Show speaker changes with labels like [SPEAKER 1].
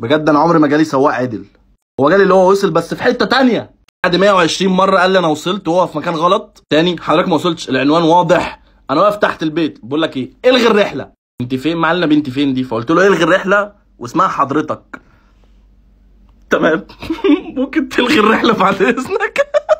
[SPEAKER 1] بجد انا عمري ما جالي سواق عدل هو جالي اللي هو وصل بس في حته ثانيه بعد 120 مره قال لي انا وصلت وهو في مكان غلط تاني حضرتك ما وصلتش العنوان واضح انا واقف تحت البيت بقول لك ايه الغي الرحله انت فين معلنا بنت فين دي فقلت له الغي الرحله واسمها حضرتك تمام ممكن تلغي الرحله بعد اذنك